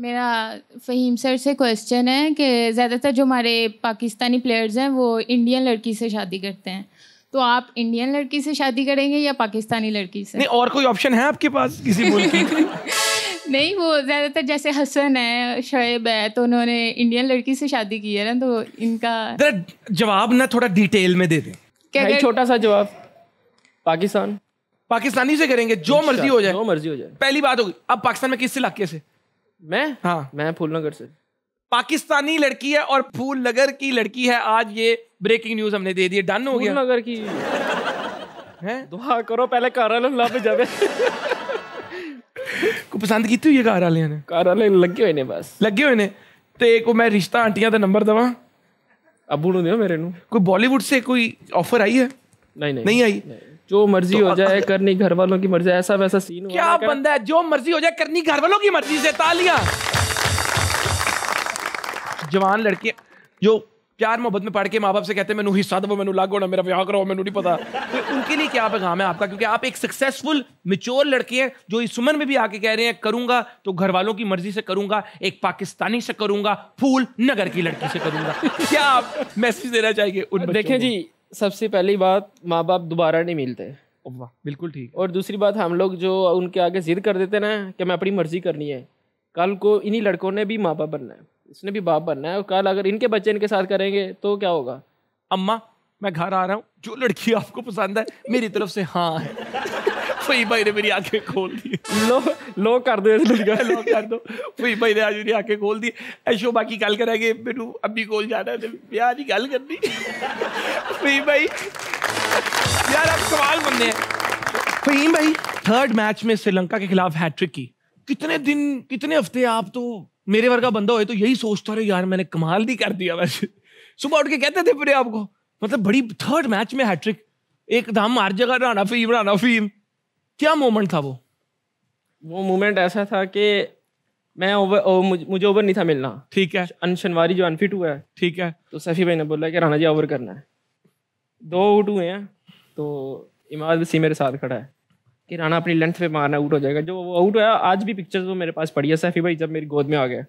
मेरा फ़हीम सर से क्वेश्चन है कि ज़्यादातर जो हमारे पाकिस्तानी प्लेयर्स हैं वो इंडियन लड़की से शादी करते हैं तो आप इंडियन लड़की से शादी करेंगे या पाकिस्तानी लड़की से नहीं और कोई ऑप्शन है आपके पास किसी मुल्क की नहीं वो ज़्यादातर जैसे हसन है शुएब है तो उन्होंने इंडियन लड़की से शादी की है ना तो इनका जवाब ना थोड़ा डिटेल में दे दें क्या छोटा सा जवाब पाकिस्तान पाकिस्तानी से करेंगे जो अच्छा, मर्जी हो जाए जो मर्जी हो जाए पहली बात होगी अब पाकिस्तान में किस इलाके से मैं हाँ मैं फूलनगर से पाकिस्तानी लड़की है और फूल नगर की लड़की है आज ये ब्रेकिंग न्यूज हमने दे दी डन हो गया नगर की हैं दुआ करो पहले कार्यालय ला पे जावे को पसंद की थी ये कार वाले ने कार वाले लगे हुए ने बस लगे हुए ने ते को मैं रिश्ता आंटियां का नंबर दवा अबू नु दियो मेरे नु कोई बॉलीवुड से कोई ऑफर आई है नहीं नहीं नहीं आई जो मर्जी तो हो जाए करनी घर वालों की मर्जी ऐसा वैसा सीन हो क्या बंदा है जो मर्जी हो जाए करनी घर वालों की मर्जी से तालियां जवान लड़के जो प्यार मोहब्बत में पढ़ के माँ बाप से कहते हैं मैंने हिस्सा दो मैंने लागो ना मेरा ब्याह करो मैंने नहीं पता तो उनके लिए क्या पैगाम है आपका क्योंकि आप एक सक्सेसफुल मिच्योर लड़के हैं जो इस उम्र में भी आके कह रहे हैं करूंगा तो घर वालों की मर्जी से करूंगा एक पाकिस्तानी से करूंगा फूल नगर की लड़की से करूंगा क्या आप मैसेज देना चाहिए देखें जी सबसे पहली बात माँ बाप दोबारा नहीं मिलते बिल्कुल ठीक और दूसरी बात हम लोग जो उनके आगे जिद कर देते ना कि मैं अपनी मर्जी करनी है कल को इन्हीं लड़कों ने भी माँ बाप बनना है इसने भी बाप बनना है और कल अगर इनके बच्चे इनके साथ करेंगे तो क्या होगा अम्मा मैं घर आ रहा हूँ जो लड़की आपको पसंद है मेरी तरफ से हाँ है ਭਈ ਭਾਈ ਨੇ ਮੇਰੀ ਅੱਖੇ ਖੋਲ ਦੀ ਲੋ ਲੋ ਕਰ ਦੋ ਇਸ ਨੂੰ ਗਾ ਲੋ ਕਰ ਦੋ ਭਈ ਭਾਈ ਨੇ ਅੱਜ ਮੇਰੀ ਅੱਖੇ ਖੋਲ ਦੀ ਐ ਸ਼ੋਭਾ ਕੀ ਗੱਲ ਕਰਾਂਗੇ ਮੈਨੂੰ ਅੱਬੀ ਕੋਲ ਜਾਣਾ ਤੇ ਵਿਆਹ ਦੀ ਗੱਲ ਕਰਨੀ ਭਈ ਭਾਈ यार आप सवाल बनने हैं फहीम भाई थर्ड मैच में श्रीलंका के खिलाफ हैट्रिक की कितने दिन कितने हफ्ते आप तो मेरे वर्ग का बंदा हो तो यही सोचता रहे यार मैंने कमाल नहीं कर दिया वैसे सुबह उठ के कहते थे फिर आपको मतलब बड़ी थर्ड मैच में हैट्रिक एक धाम मार जगह राना फीम राना फीम क्या मोमेंट था वो वो मोमेंट ऐसा था कि मैं ओवर मुझे ओवर नहीं था मिलना ठीक है अनशनवारी जो अनफिट हुआ है ठीक है तो सफी भाई ने बोला कि राना जी ओवर करना है दो आउट हुए हैं तो इमाद वसी मेरे साथ खड़ा है कि राना अपनी लेंथ पे मारना आउट हो जाएगा जो वो आउट हुआ आज भी पिक्चर्स वो मेरे पास पड़ी है सैफी भाई जब मेरी गोद में आ गया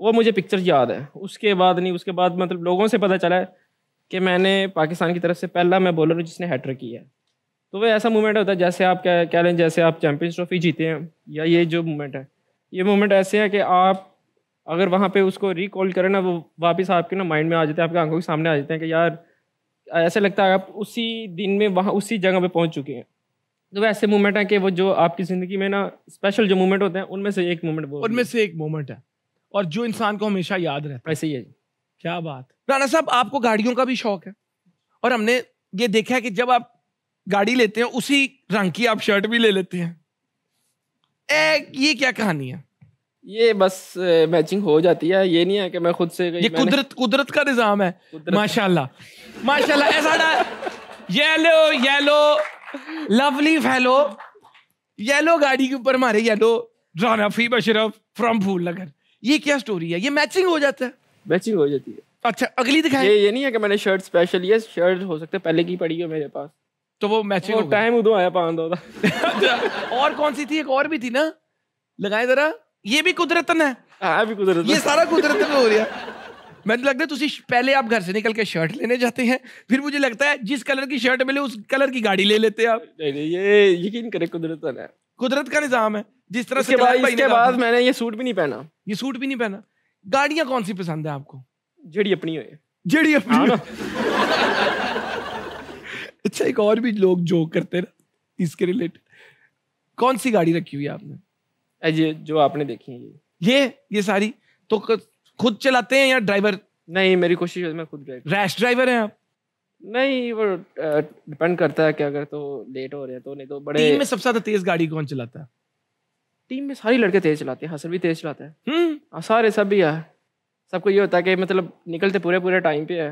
वो मुझे पिक्चर याद है उसके बाद नहीं उसके बाद मतलब लोगों से पता चला है कि मैंने पाकिस्तान की तरफ से पहला मैं बॉलर हूँ जिसने हैट्रिक किया है तो वह ऐसा मूवमेंट होता है जैसे आप कह कह लें जैसे आप चैम्पियंस ट्रॉफी जीते हैं या ये जो मूवमेंट है ये मूवमेंट ऐसे है कि आप अगर वहाँ पे उसको रिकॉल करें ना वो वापस आपके ना माइंड में आ जाते हैं आपके आंखों के सामने आ जाते हैं कि यार ऐसे लगता है आप उसी दिन में वहाँ उसी जगह पे पहुँच चुके हैं तो वह ऐसे मूवमेंट हैं कि वो जो आपकी ज़िंदगी में ना स्पेशल जो मूवमेंट होते हैं उनमें से एक मूवमेंट वो उनमें से एक मूवमेंट है और जो इंसान को हमेशा याद रहता है ऐसे ही है क्या बात राना साहब आपको गाड़ियों का भी शौक है और हमने ये देखा है कि जब आप गाड़ी लेते हैं उसी रंग की आप शर्ट भी ले लेते हैं ए, ये क्या कहानी है ये बस मैचिंग हो जाती है ये नहीं है कि मैं खुद से ये कुदरत कुदरत का निजाम है माशाल्लाह माशाल्लाह ऐसा yellow yellow lovely fellow yellow गाड़ी के ऊपर मारे येलो राना फी बशरफ फ्रॉम फूल नगर ये क्या स्टोरी है ये मैचिंग हो जाता है मैचिंग हो जाती है अच्छा अगली दिखाई ये ये नहीं है कि मैंने शर्ट स्पेशल ये शर्ट हो सकता है पहले की पड़ी हो मेरे पास तो वो मैचिंग टाइम उधर आया पान दो और कौन सी थी एक और भी थी ना लगाए जरा ये भी कुदरतन है हाँ भी कुदरतन ये सारा कुदरतन हो रहा तो है ਮੈਨੂੰ ਲੱਗਦਾ ਤੁਸੀਂ पहले आप घर से निकल के शर्ट लेने जाते हैं फिर मुझे लगता है जिस कलर की शर्ट मिले उस कलर की गाड़ी ले लेते हैं आप नहीं नहीं ये यकीन करें कुदरतन है कुदरत का निजाम है जिस तरह से बाद इसके बाद मैंने ये सूट भी नहीं पहना ये सूट भी नहीं पहना गाड़ियां कौन सी पसंद है आपको जेड़ी अपनी ਹੋਏ जेड़ी अपनी हाँ अच्छा एक और भी लोग जोक करते ना इसके रिलेटेड कौन सी गाड़ी रखी हुई है आपने ये जो आपने देखी है ये ये सारी तो खुद चलाते हैं या ड्राइवर नहीं मेरी कोशिश है मैं खुद ड्राइवर रैश ड्राइवर हैं आप नहीं वो डिपेंड करता है कि अगर तो लेट हो रहे हैं तो नहीं तो बड़े टीम में सबसे ज्यादा तेज गाड़ी कौन चलाता है टीम में सारी लड़के तेज चलाते हैं हसन भी तेज चलाता है हम्म। हाँ, सारे सब भी है सबको ये होता है कि मतलब निकलते पूरे पूरे टाइम पे है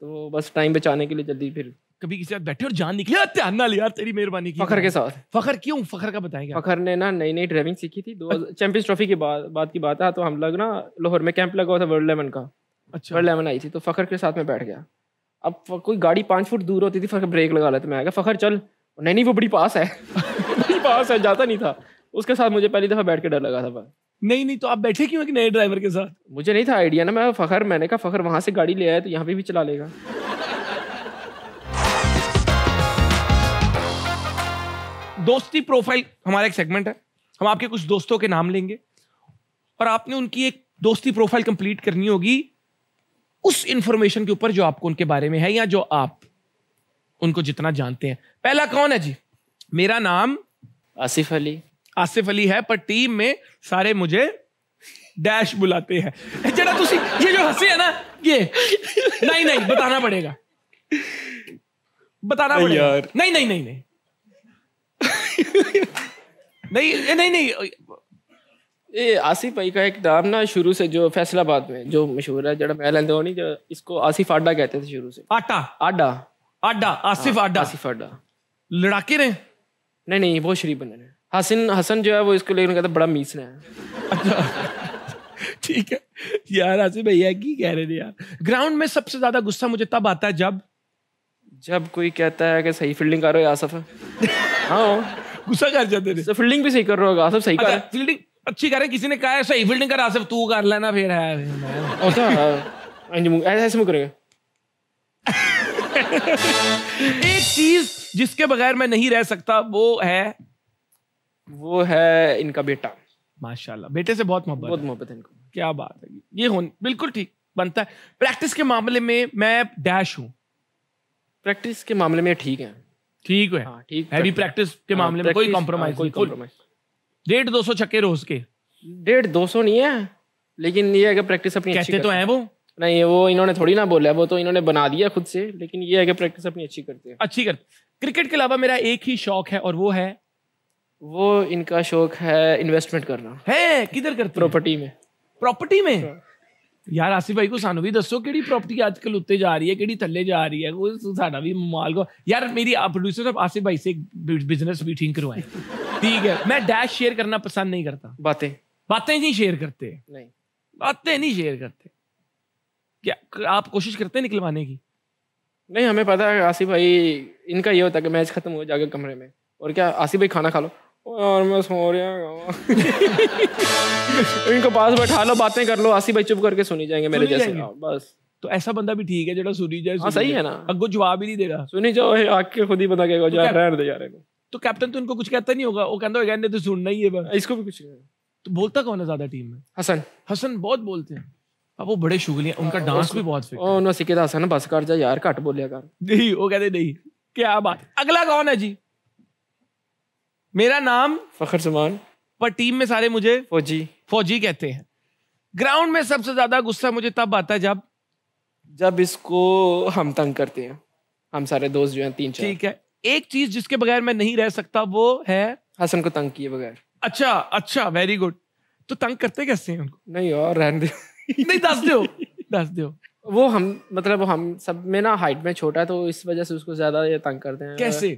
तो बस टाइम बचाने के लिए जल्दी फिर कभी किसी बैठे और जान निकले ध्यान ना यार तेरी मेहरबानी की फखर के साथ फखर क्यों फखर का बताएंगे फखर ने ना नई नई ड्राइविंग सीखी थी दो चैंपियंस ट्रॉफी की बात बात की बात है हाँ, तो हम लोग ना लाहौर में कैंप लगा हुआ था वर्ल्ड लेवन का अच्छा वर्ल्ड लेवन आई थी तो फखर के साथ में बैठ गया अब कोई गाड़ी पांच फुट दूर होती थी फखर ब्रेक लगा लेते मैं आ गया फखर चल नहीं नहीं वो बड़ी पास है बड़ी पास है जाता नहीं था उसके साथ मुझे पहली दफ़ा बैठ के डर लगा था नहीं नहीं तो आप बैठे क्यों एक नए ड्राइवर के साथ मुझे नहीं था आइडिया ना मैं फखर मैंने कहा फखर वहां से गाड़ी ले आया तो यहाँ पे भी चला लेगा दोस्ती प्रोफाइल हमारा एक सेगमेंट है हम आपके कुछ दोस्तों के नाम लेंगे और आपने उनकी एक दोस्ती प्रोफाइल कंप्लीट करनी होगी उस इंफॉर्मेशन के ऊपर जो आपको उनके बारे में है या जो आप उनको जितना जानते हैं पहला कौन है जी मेरा नाम आसिफ अली आसिफ अली है पर टीम में सारे मुझे डैश बुलाते हैं जरा तुसी ये जो हंसे है ना ये नहीं नहीं बताना पड़ेगा बताना पड़ेगा यार नहीं नहीं नहीं नहीं नहीं नहीं नहीं ये आसिफ भाई का एक नाम ना शुरू से जो फैसलाबाद में जो मशहूर है जड़ा मैं लेंदे हूं जो इसको आसिफ आडा कहते थे शुरू से आटा आडा आडा आसिफ हाँ, आडा आसिफ आडा लड़ाके ने नहीं नहीं बहुत शरीफ बंदे ने हसन हसन जो है वो इसको लेकर कहता बड़ा मीस है अच्छा। ठीक है यार हसन भैया की कह रहे थे यार ग्राउंड में सबसे ज्यादा गुस्सा मुझे तब आता है जब जब कोई कहता है कि सही फील्डिंग करो आसफ हाँ गुस्सा कर जाते थे फील्डिंग तो भी सही कर रहे होगा आसफ सही कर फील्डिंग अच्छा, अच्छी करे किसी ने कहा है सही फील्डिंग कर आसफ तू कर लेना फिर है हाँ, हाँ, हाँ। तो, ऐसे में करेगा एक चीज जिसके बगैर मैं नहीं रह सकता वो है वो है इनका बेटा माशाल्लाह बेटे से बहुत मोहब्बत बहुत मोहब्बत है इनको क्या बात है ये होन बिल्कुल ठीक बनता है प्रैक्टिस के मामले में मैं डैश हूँ प्रैक्टिस के मामले में ठीक है ठीक है हाँ, ठीक हैवी प्रैक्टिस के हाँ, मामले में कोई कॉम्प्रोमाइज हाँ, कोई कॉम्प्रोमाइज डेढ़ दो सौ छक्के रोज के डेढ़ दो सौ नहीं है लेकिन ये है कि प्रैक्टिस अपनी कहते तो हैं वो नहीं वो इन्होंने थोड़ी ना बोला है वो तो इन्होंने बना दिया खुद से लेकिन ये है कि प्रैक्टिस अपनी अच्छी करते हैं अच्छी करते क्रिकेट के अलावा मेरा एक ही शौक है और वो है वो इनका शौक है इन्वेस्टमेंट करना है किधर करते प्रॉपर्टी में प्रॉपर्टी में हाँ। यार आसिफ भाई को सानू भी दसो कि प्रॉपर्टी ਅੱਜ उत्ते जा रही है कि थले जा रही है ਹੈ ਉਹ ਸਾਡਾ ਵੀ ਮਾਲ ਕੋ ਯਾਰ ਮੇਰੀ ਪ੍ਰੋਡਿਊਸਰ ਸਾਹਿਬ ਆਸਿਫ ਭਾਈ ਸੇ ਬਿਜ਼ਨਸ ठीक है मैं डैश शेयर करना पसंद नहीं करता बातें बातें नहीं शेयर करते नहीं बातें नहीं शेयर करते क्या आप कोशिश करते निकलवाने की नहीं हमें पता है आसिफ भाई इनका ये होता है कि मैच खत्म हो जाएगा कमरे में और क्या आसिफ भाई खाना खा लो यार मैं सो रहा इनको पास बैठा लो बातें कर लो आसी भाई चुप करके सुनी जाएंगे मेरे जैसे बस तो ऐसा बंदा भी ठीक है जो सुनी जाए हाँ सही है ना अगो जवाब ही नहीं देगा सुनी जाओ आके खुद ही बंदा कहेगा तो जा रहने दे जा यार तो कैप्टन तो इनको कुछ कहता नहीं होगा वो कहता होगा इन्हें तो सुनना ही है बस इसको भी कुछ तो बोलता कौन है ज्यादा टीम में हसन हसन बहुत बोलते हैं अब वो बड़े शुगले हैं उनका डांस भी बहुत फिट है ओ नो सिकेदा हसन बस कर जा यार कट बोलिया कर नहीं वो कहते नहीं क्या बात अगला कौन है जी मेरा नाम फखर जमान पर टीम में सारे मुझे फौजी फौजी कहते हैं ग्राउंड में सबसे ज्यादा गुस्सा मुझे तब आता है जब जब इसको हम तंग करते हैं हम सारे दोस्त जो हैं तीन चार ठीक है एक चीज जिसके बगैर मैं नहीं रह सकता वो है हसन को तंग किए बगैर अच्छा अच्छा वेरी गुड तो तंग करते कैसे हैं उनको नहीं और रहने दे नहीं दस दो दस दो वो हम मतलब हम सब में ना हाइट में छोटा है तो इस वजह से उसको ज्यादा ये तंग करते हैं कैसे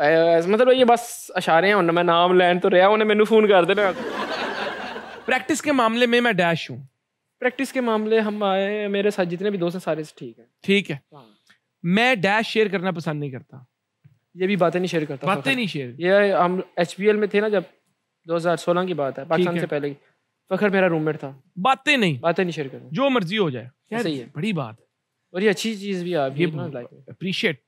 मतलब ये बस ਬਸ हैं ਹੁਣ मैं नाम लैन तो रहा उन्हें मैंने फोन कर देना प्रैक्टिस के मामले में मैं डैश हूँ प्रैक्टिस के मामले हम आए मेरे साथ जितने भी दोस्त हैं सारे ठीक है ठीक है मैं डैश शेयर करना पसंद नहीं करता ये भी बातें नहीं शेयर करता बातें नहीं शेयर ये हम एच में थे ना जब 2016 की बात है पाकिस्तान से पहले की फखर मेरा रूममेट था बातें नहीं बातें नहीं शेयर करता जो मर्जी हो जाए सही है बड़ी बात और ये अच्छी चीज़ भी आप अप्रीशिएट